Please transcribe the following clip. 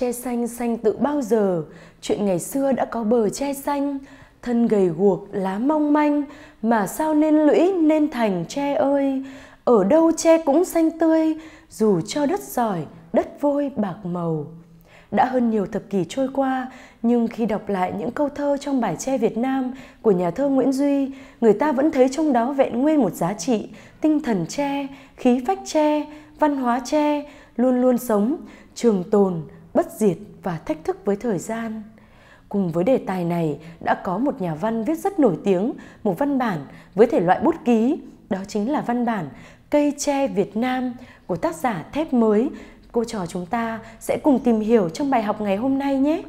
Che xanh xanh tự bao giờ, chuyện ngày xưa đã có bờ che xanh, thân gầy guộc lá mong manh, mà sao nên lũy nên thành tre ơi, ở đâu tre cũng xanh tươi, dù cho đất giỏi, đất vôi bạc màu. Đã hơn nhiều thập kỷ trôi qua, nhưng khi đọc lại những câu thơ trong bài tre Việt Nam của nhà thơ Nguyễn Duy, người ta vẫn thấy trong đó vẹn nguyên một giá trị, tinh thần tre, khí phách tre, văn hóa tre, luôn luôn sống, trường tồn, bất diệt và thách thức với thời gian. Cùng với đề tài này đã có một nhà văn viết rất nổi tiếng một văn bản với thể loại bút ký, đó chính là văn bản Cây tre Việt Nam của tác giả Thép Mới. Cô trò chúng ta sẽ cùng tìm hiểu trong bài học ngày hôm nay nhé.